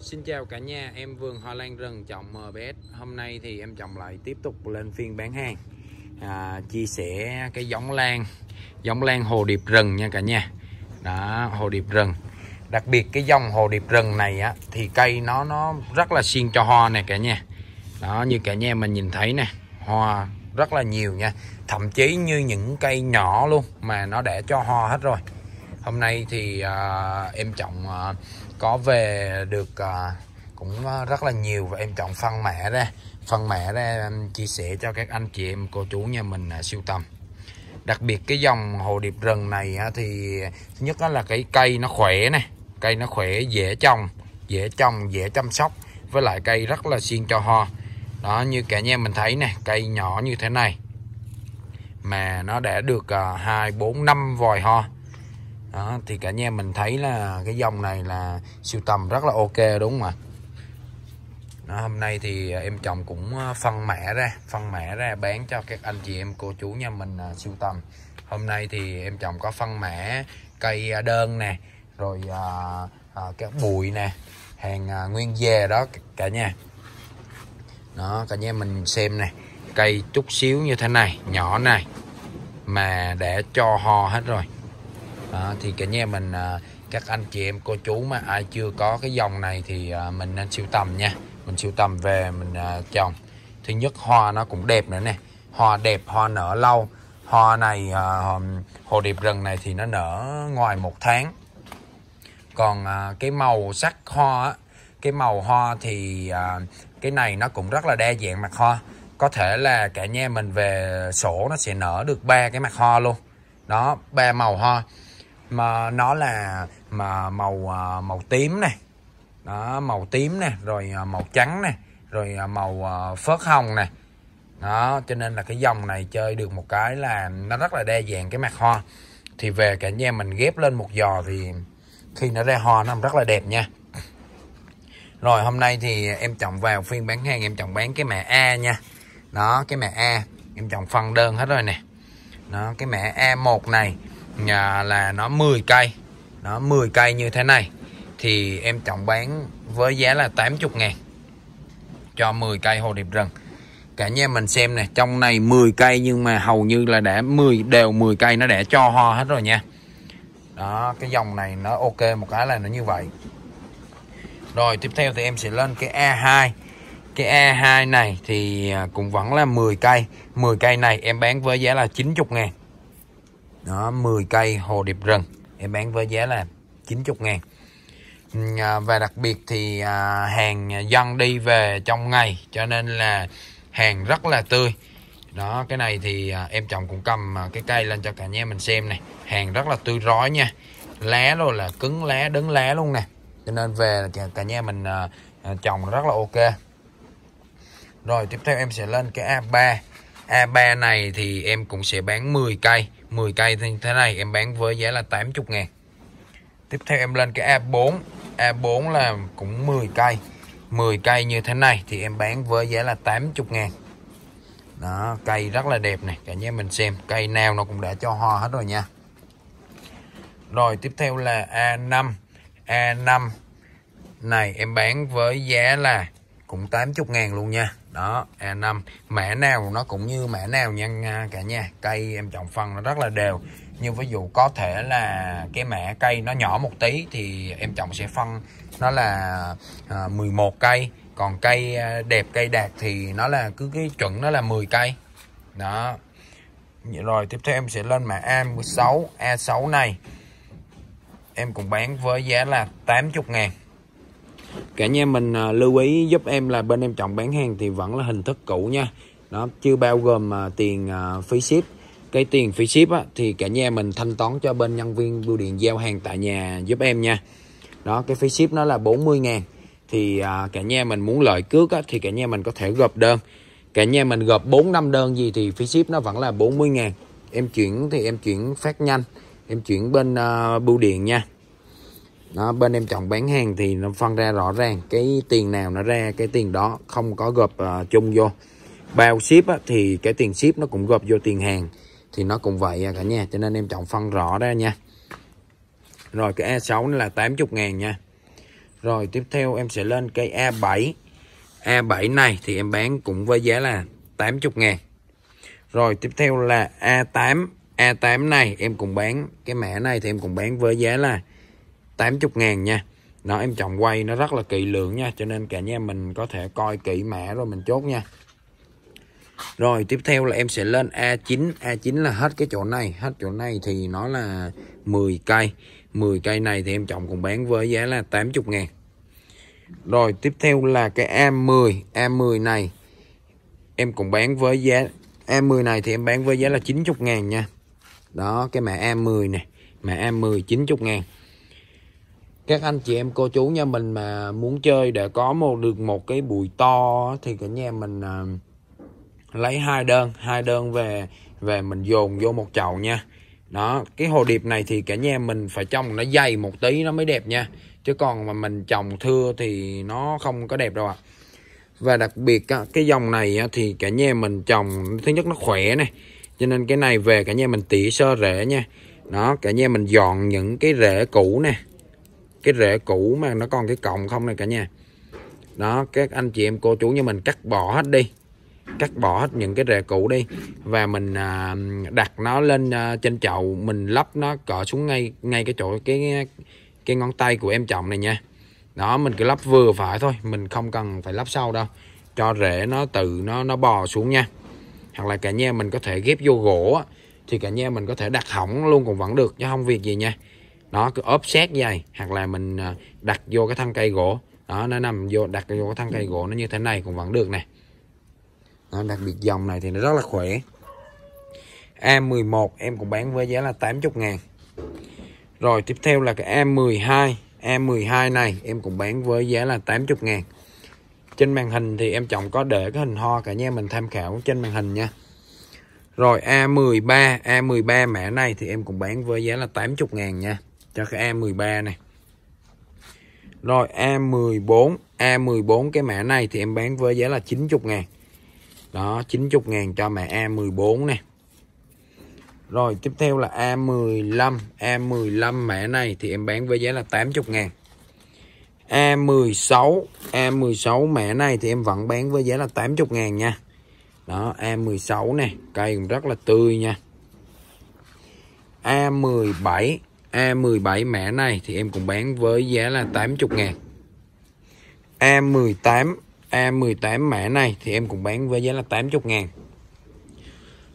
Xin chào cả nhà, em Vườn Hoa Lan Rừng trồng MBS Hôm nay thì em trồng lại tiếp tục lên phiên bán hàng à, Chia sẻ cái giống lan Giống lan hồ điệp rừng nha cả nhà Đó, hồ điệp rừng Đặc biệt cái dòng hồ điệp rừng này á Thì cây nó nó rất là xiên cho hoa nè cả nhà Đó, như cả nhà mình nhìn thấy nè Hoa rất là nhiều nha Thậm chí như những cây nhỏ luôn Mà nó đã cho hoa hết rồi Hôm nay thì à, em trồng... À, có về được à, cũng à, rất là nhiều và em chọn phân mẹ ra phân mẹ ra em chia sẻ cho các anh chị em cô chú nhà mình à, siêu tầm đặc biệt cái dòng hồ điệp rừng này á, à, thì thứ nhất đó là cái cây nó khỏe này cây nó khỏe dễ trồng dễ trồng dễ chăm sóc với lại cây rất là xuyên cho hoa đó như cả nhà mình thấy này cây nhỏ như thế này mà nó đã được à, hai bốn năm vòi hoa đó thì cả nhà mình thấy là cái dòng này là siêu tầm rất là ok đúng không ạ hôm nay thì em chồng cũng ờ, phân mẻ ra phân mẻ ra bán cho các anh chị em cô chú nhà mình à, siêu tầm hôm nay thì em chồng có phân mẻ cây ờ, đơn nè rồi à, à, cái bụi nè hàng à, nguyên dề đó cả nhà đó cả nhà mình xem này cây chút xíu như thế này nhỏ này mà để cho ho hết rồi à, thì cả nhà mình à, các anh chị em cô chú mà ai chưa có cái dòng này thì à, mình nên siêu tầm nha mình siêu tầm về mình à, trồng thứ nhất hoa nó cũng đẹp nữa nè hoa đẹp hoa nở lâu hoa này à, hồ điệp rừng này thì nó nở ngoài một tháng còn à, cái màu sắc hoa cái màu hoa thì à, cái này nó cũng rất là đa dạng mặt hoa có thể là cả nhà mình về sổ nó sẽ nở được ba cái mặt hoa luôn đó ba màu hoa mà nó là mà màu à, màu tím này đó màu tím nè rồi à, màu trắng nè rồi à, màu phớt hồng nè đó cho nên là cái dòng này chơi được một cái là nó rất là đa dạng cái mặt hoa thì về cả nhà mình ghép lên một giò thì khi nó ra hoa nó rất là đẹp nha rồi hôm nay thì em chọn vào phiên bán hàng em chọn bán cái mẹ A nha đó cái mẹ A em chọn phân đơn hết rồi nè đó cái mẹ A1 này nhà là nó 10 cây nó 10 cây như thế này thì em trọng bán với giá là 80 ngàn cho 10 cây hồ điệp rừng cả nhà mình xem nè trong này 10 cây nhưng mà hầu như là đã 10 đều 10 cây nó đã cho ho hết rồi nha đó cái dòng này nó ok một cái là nó như vậy rồi tiếp theo thì em sẽ lên cái A2 cái A2 này thì à, cũng vẫn là 10 cây 10 cây này em bán với giá là 90 ngàn đó 10 cây hồ điệp rừng em bán với giá là 90 ngàn ừ, à, và đặc biệt thì à, hàng dân đi về trong ngày cho nên là hàng rất là tươi đó cái này thì à, em chồng cũng cầm cái cây lên cho cả nhà mình xem này hàng rất là tươi rói nha lá rồi là cứng lá đứng lá luôn nè cho nên về cả, nhà mình trồng rất là ok rồi tiếp theo em sẽ lên cái A3 A3 này thì em cũng sẽ bán 10 cây 10 cây như thế này em bán với giá là 80 ngàn tiếp theo em lên cái A4 A4 là cũng 10 cây 10 cây như thế này thì em bán với giá là 80 ngàn đó cây rất là đẹp này cả nhà mình xem cây nào nó cũng đã cho hoa hết rồi nha rồi tiếp theo là A5 A5 này em bán với giá là cũng 80 ngàn luôn nha đó e năm mẻ nào nó cũng như mẻ nào nha à, cả nhà cây em chọn phân nó rất là đều nhưng ví dụ có thể là cái mẻ cây nó nhỏ một tí thì em chọn sẽ phân nó là à, 11 cây còn cây à, đẹp cây đạt thì nó là cứ cái chuẩn nó là 10 cây đó Vậy rồi tiếp theo em sẽ lên mã A16 A6 này em cũng bán với giá là 80 ngàn cả nhà mình à, lưu ý giúp em là bên em chọn bán hàng thì vẫn là hình thức cũ nha nó chưa bao gồm à, tiền à, phí ship cái tiền phí ship á, thì cả nhà mình thanh toán cho bên nhân viên bưu điện giao hàng tại nhà giúp em nha đó cái phí ship nó là 40 ngàn thì à, cả nhà mình muốn lợi cước á, thì cả nhà mình có thể gộp đơn cả nhà mình gộp 4 năm đơn gì thì phí ship nó vẫn là 40 ngàn em chuyển thì em chuyển phát nhanh em chuyển bên uh, bưu điện nha đó, bên em chọn bán hàng thì nó phân ra rõ ràng cái tiền nào nó ra cái tiền đó không có gộp uh, chung vô bao ship á, thì cái tiền ship nó cũng gộp vô tiền hàng thì nó cũng vậy à cả nha cho nên em chọn phân rõ ra nha rồi cái A6 nó là 80 ngàn nha rồi tiếp theo em sẽ lên cây A7 A7 này thì em bán cũng với giá là 80 ngàn Rồi tiếp theo là A8 A8 này em cũng bán Cái mã này thì em cũng bán với giá là 80 ngàn nha nó em chọn quay nó rất là kỹ lượng nha cho nên cả nhà mình có thể coi kỹ mã rồi mình chốt nha rồi tiếp theo là em sẽ lên A9 A9 là hết cái chỗ này hết chỗ này thì nó là 10 cây 10 cây này thì em chọn cùng bán với giá là 80 ngàn rồi tiếp theo là cái A10 A10 này em cũng bán với giá A10 này thì em bán với giá là 90 ngàn nha đó cái mã A10 này mã A10 90 ngàn các anh chị em cô chú nhà mình mà muốn chơi để có một được một cái bụi to thì cả nhà mình à, lấy hai đơn hai đơn về về mình dồn vô một chậu nha đó cái hồ điệp này thì cả nhà mình phải trồng nó dày một tí nó mới đẹp nha chứ còn mà mình trồng thưa thì nó không có đẹp đâu ạ à. và đặc biệt cái dòng này thì cả nhà mình trồng thứ nhất nó khỏe này cho nên cái này về cả nhà mình tỉa sơ rễ nha đó cả nhà mình dọn những cái rễ cũ nè cái rễ cũ mà nó còn cái cọng không này cả nhà đó các anh chị em cô chú như mình cắt bỏ hết đi cắt bỏ hết những cái rễ cũ đi và mình à, đặt nó lên à, trên chậu mình lắp nó cỡ xuống ngay ngay cái chỗ cái cái ngón tay của em chồng này nha đó mình cứ lắp vừa phải thôi mình không cần phải lắp sâu đâu cho rễ nó tự nó nó bò xuống nha hoặc là cả nhà mình có thể ghép vô gỗ thì cả nhà mình có thể đặt hỏng luôn cũng vẫn được chứ không việc gì nha đó cứ ốp xét như vậy hoặc là mình ờ, đặt vô cái thân cây gỗ đó nó nằm vô đặt vô cái thân cây gỗ nó như thế này cũng vẫn được này đó, đặc biệt dòng này thì nó rất là khỏe A11 em cũng bán với giá là 80 ngàn rồi tiếp theo là cái A12 A12 này em cũng bán với giá là 80 ngàn trên màn hình thì em chồng có để cái hình ho cả nha mình tham khảo trên màn hình nha rồi A13 A13 mã này thì em cũng bán với giá là 80 ngàn nha cho cái A13 này rồi A14 A14 cái mã này thì em bán với giá là 90 ngàn đó 90 ngàn cho mã A14 này rồi tiếp theo là A15 A15 mã này thì em bán với giá là 80 ngàn A16 A16 mã này thì em vẫn bán với giá là 80 ngàn nha đó A16 này cây cũng rất là tươi nha A17 A17 mã này thì em cũng bán với giá là 80 ngàn A18 A18 mã này thì em cũng bán với giá là 80 ngàn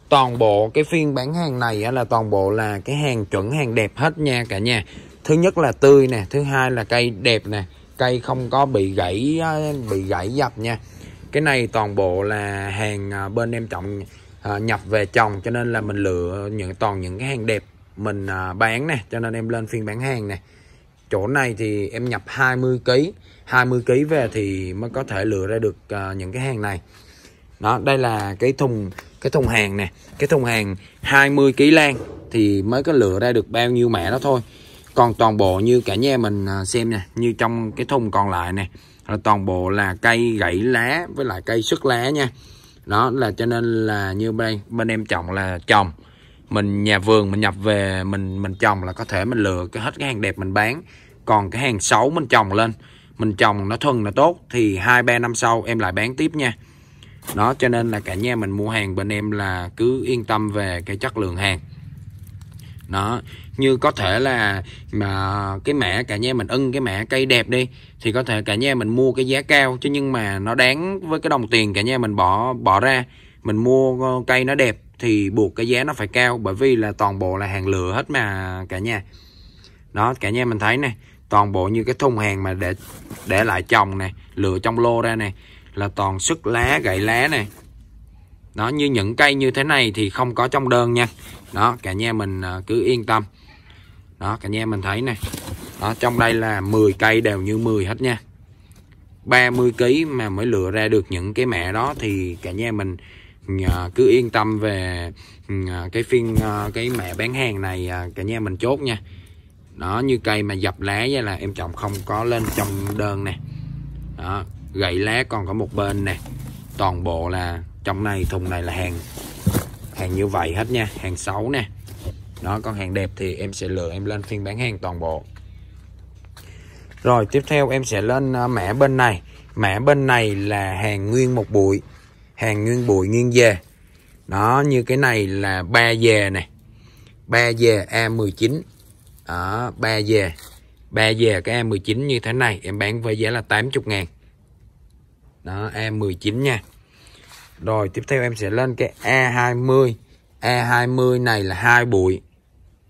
toàn bộ cái phiên bán hàng này là toàn bộ là cái hàng chuẩn hàng đẹp hết nha cả nhà thứ nhất là tươi nè thứ hai là cây đẹp nè cây không có bị gãy bị gãy dập nha cái này toàn bộ là hàng à, bên em trọng à, nhập về trồng cho nên là mình lựa những toàn những cái hàng đẹp mình à, bán nè cho nên em lên phiên bán hàng nè chỗ này thì em nhập 20 kg 20 kg về thì mới có thể lựa ra được uh, những cái hàng này đó đây là cái thùng cái thùng hàng nè cái thùng hàng 20 kg lan thì mới có lựa ra được bao nhiêu mẹ đó thôi còn toàn bộ như cả nhà mình à, xem nè như trong cái thùng còn lại nè là toàn bộ là cây gãy lá với lại cây sức lá nha đó là cho nên là như bên bên em trồng là trồng mình nhà vườn mình nhập về mình mình trồng là có thể mình lựa cái hết cái hàng đẹp mình bán còn cái hàng xấu mình trồng lên mình trồng nó thuần là tốt thì hai ba năm sau em lại bán tiếp nha đó cho nên là cả nhà mình mua hàng bên em là cứ yên tâm về cái chất lượng hàng đó như có thể là mà cái mẻ cả nhà mình ưng cái mẻ cây đẹp đi thì có thể cả nhà mình mua cái giá cao chứ nhưng mà nó đáng với cái đồng tiền cả nhà mình bỏ bỏ ra mình mua ờ, cây nó đẹp thì buộc cái giá nó phải cao bởi vì là toàn bộ là hàng lừa hết mà cả nhà đó cả nhà mình thấy này toàn bộ như cái thùng hàng mà để để lại chồng này lựa trong lô ra này là toàn sức lá gãy lá này nó như những cây như thế này thì không có trong đơn nha đó cả nhà mình à, cứ yên tâm đó cả nhà mình thấy này đó trong đây là 10 cây đều như 10 hết nha 30 kg mà mới lựa ra được những cái mẹ đó thì cả nhà mình À, cứ yên tâm về ừ, à, cái phiên à, cái mẹ bán hàng này cả nhà mình chốt nha nó như cây mà dập lá vậy là em chồng không có lên trong đơn nè đó gậy lá còn có một bên nè toàn bộ là trong này thùng này là hàng hàng như vậy hết nha hàng xấu nè đó còn hàng đẹp thì em sẽ lựa em lên phiên bán hàng toàn bộ rồi tiếp theo em sẽ lên mẻ bên này mẻ bên này là hàng nguyên một bụi hàng nguyên bụi nguyên dê nó như cái này là ba dê này ba dề A19 ở ba dê ba dề cái A19 như thế này em bán với giá là 80 ngàn đó A19 nha rồi tiếp theo em sẽ lên cái A20 A20 này là hai bụi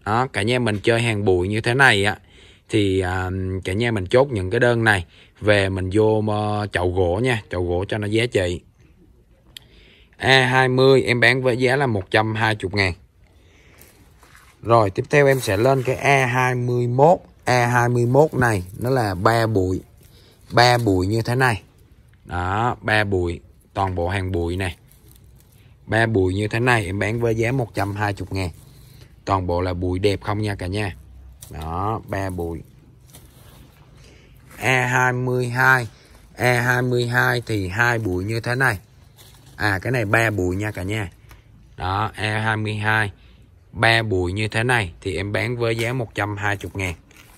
đó cả nhà mình chơi hàng bụi như thế này á thì à, cả nhà mình chốt những cái đơn này về mình vô uh, chậu gỗ nha chậu gỗ cho nó giá trị A20 em bán với giá là 120 ngàn Rồi tiếp theo em sẽ lên cái E 21 A21 này nó là ba bụi ba bụi như thế này đó ba bụi toàn bộ hàng bụi này ba bụi như thế này em bán với giá 120 ngàn toàn bộ là bụi đẹp không nha cả nhà đó ba bụi E22 E22 thì hai bụi như thế này à cái này ba bụi nha cả nhà đó E22 ba bụi như thế này thì em bán với giá 120 ngàn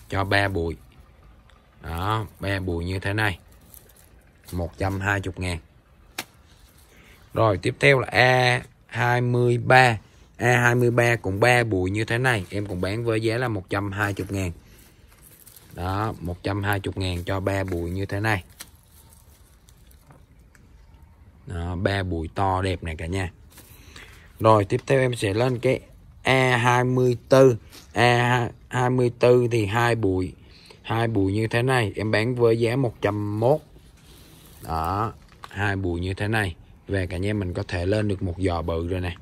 cho ba bụi đó ba bụi như thế này 120 ngàn rồi tiếp theo là E23 E23 cũng ba bụi như thế này em cũng bán với giá là 120 ngàn đó 120 ngàn cho ba bụi như thế này đó, 3 bụi to đẹp này cả nhà rồi tiếp theo em sẽ lên cái A24 A24 thì hai bụi hai bụi như thế này em bán với giá 101 đó hai bụi như thế này về cả nhà mình có thể lên được một giò bự rồi này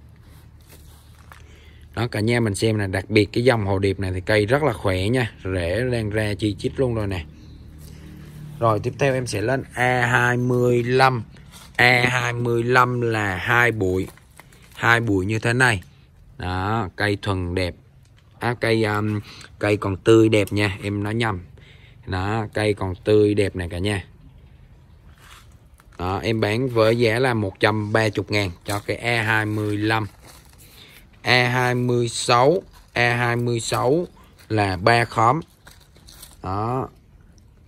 đó cả nhà mình xem là đặc biệt cái dòng hồ điệp này thì cây rất là khỏe nha rễ đang ra chi chít luôn rồi nè rồi tiếp theo em sẽ lên A25 E25 là hai bụi hai bụi như thế này đó cây thuần đẹp à, cây um, cây còn tươi đẹp nha em nói nhầm đó cây còn tươi đẹp này cả nha đó, em bán với giá là 130 ngàn cho cái E25 E26 E26 là ba khóm đó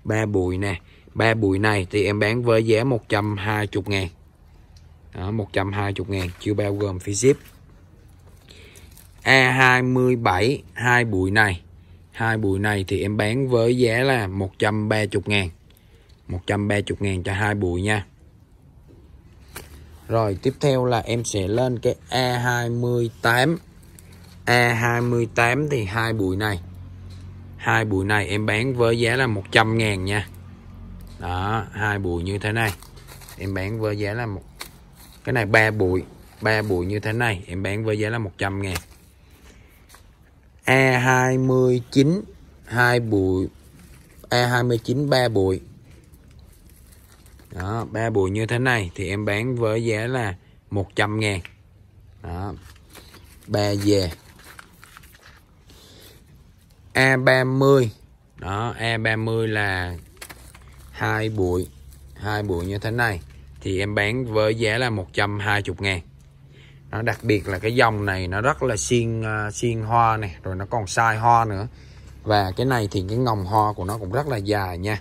ba bụi nè ba bùi này thì em bán với giá 120 ngàn đó, 120 ngàn chưa bao gồm phí ship A27 hai bùi này hai bùi này thì em bán với giá là 130 ngàn 130 ngàn cho hai bùi nha rồi tiếp theo là em sẽ lên cái A28 A28 thì hai bùi này hai bùi này em bán với giá là 100 ngàn nha đó hai bụi như thế này em bán với giá là một cái này ba bụi ba bụi như thế này em bán với giá là 100 ngàn a chín hai bụi a chín ba bụi đó ba bụi như thế này thì em bán với giá là 100 ngàn đó ba về a mươi đó a mươi là hai bụi hai bụi như thế này thì em bán với giá là 120 ngàn nó đặc biệt là cái dòng này nó rất là xiên à, xiên hoa này rồi nó còn sai hoa nữa và cái này thì cái ngồng hoa của nó cũng rất là dài nha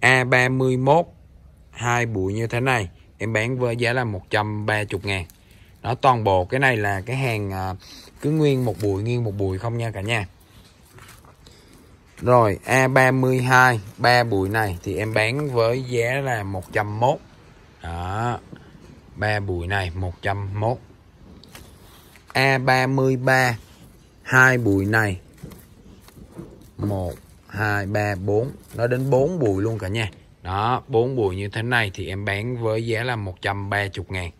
A31 hai bụi như thế này em bán với giá là 130 ngàn Nó toàn bộ cái này là cái hàng à, cứ nguyên một bụi nguyên một bụi không nha cả nhà rồi A32 ba bụi này thì em bán với giá là 101 Đó ba bụi này 101 A33 hai bụi này 1 2 3 4 nó đến 4 bụi luôn cả nha đó 4 bụi như thế này thì em bán với giá là 130 ngàn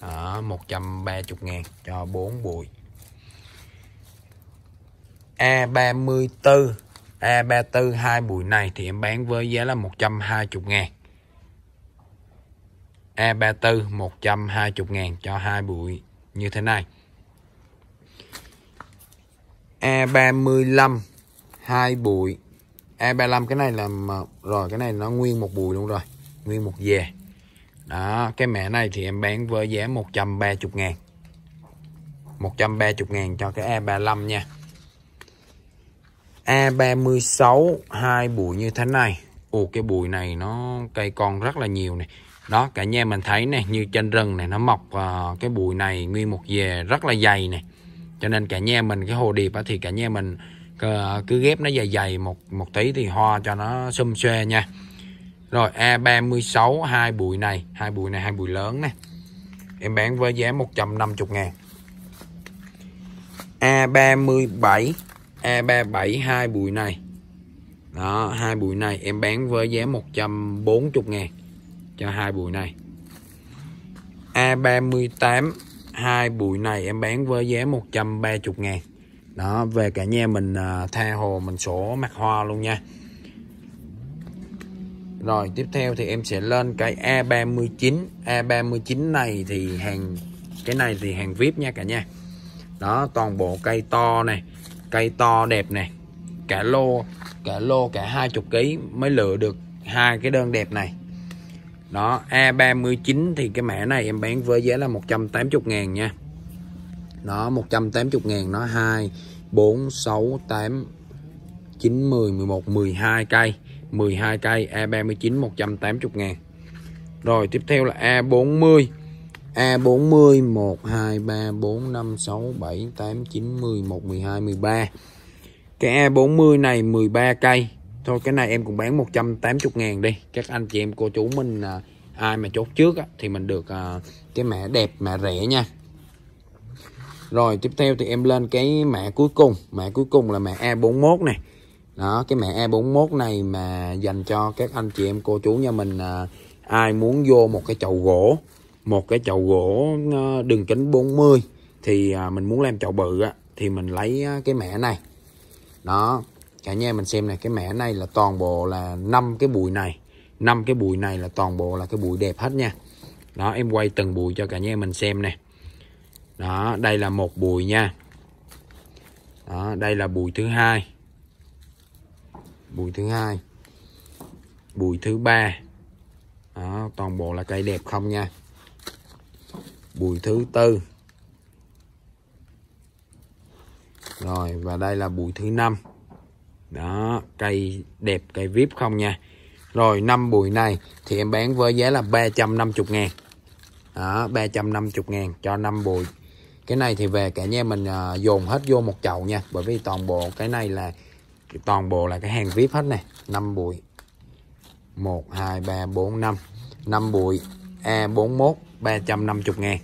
đó 130 ngàn cho 4 bụi A34 E34 à, hai bụi này thì em bán với giá là 120 ngàn E34 à, 120 ngàn cho hai bụi như thế này E35 hai bụi E35 cái này là rồi cái này nó nguyên một bụi luôn rồi nguyên một dè đó cái mẻ này thì em bán với giá 130 ngàn 130 ngàn cho cái E35 nha A36 hai bụi như thế này Ồ cái bụi này nó cây con rất là nhiều này Đó cả nhà mình thấy này như trên rừng này nó mọc uh, cái bụi này nguyên một dề rất là dày này Cho nên cả nhà mình cái hồ điệp á, thì cả nhà mình cứ, cứ ghép nó dày dày một một tí thì hoa cho nó xum xuê nha Rồi A36 hai bụi này hai bụi này hai bụi lớn này Em bán với giá 150 ngàn A37 E372 bụi này đó hai bụi này em bán với giá 140 ngàn cho hai bụi này e A38 hai bụi này em bán với giá 130 ngàn đó về cả nhà mình à, tha hồ mình sổ mặt hoa luôn nha rồi tiếp theo thì em sẽ lên cái e A39 e A39 này thì hàng cái này thì hàng VIP nha cả nhà đó toàn bộ cây to này cây to đẹp này cả lô cả lô cả hai chục ký mới lựa được hai cái đơn đẹp này đó A39 thì cái mã này em bán với giá là 180 ngàn nha nó 180 ngàn nó 2 4 6 8 9 10 11 12 cây 12 cây A39 180 ngàn rồi tiếp theo là A40 A40 1 2 3 4 5 6 7 8 9 10 11 12 13. Cái A40 này 13 cây. Thôi cái này em cũng bán 180 ngàn đi. Các anh chị em cô chú mình à, ai mà chốt trước á, thì mình được à, cái mã đẹp mã rẻ nha. Rồi tiếp theo thì em lên cái mã cuối cùng, mã cuối cùng là mã A41 này. Đó, cái mã A41 này mà dành cho các anh chị em cô chú nhà mình à, ai muốn vô một cái chậu gỗ một cái chậu gỗ ờ, đường kính 40 thì à, mình muốn làm chậu bự thì mình lấy cái mẻ này đó cả nhà mình xem này cái mẻ này là toàn bộ là năm cái bụi này năm cái bụi này là toàn bộ là cái bụi đẹp hết nha đó em quay từng bụi cho cả nhà mình xem nè đó đây là một bụi nha đó đây là bụi thứ hai bụi thứ hai bụi thứ ba đó toàn bộ là cây đẹp không nha bùi thứ tư rồi và đây là bùi thứ năm đó cây đẹp cây vip không nha rồi năm bùi này thì em bán với giá là 350 ngàn đó 350 ngàn cho năm bùi cái này thì về cả nhà mình à, dồn hết vô một chậu nha bởi vì toàn bộ cái này là toàn bộ là cái hàng vip hết này năm bùi 1 2 3 4 5 năm bụi A41 350 ngàn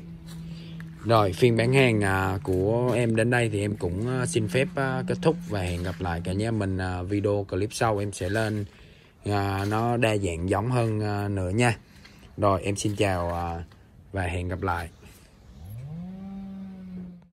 Rồi phiên bán hàng à, của em đến đây thì em cũng à, xin phép à, kết thúc và hẹn gặp lại cả nhà mình video clip sau em sẽ lên nó đa dạng giống hơn nữa nha Rồi em xin chào và hẹn gặp lại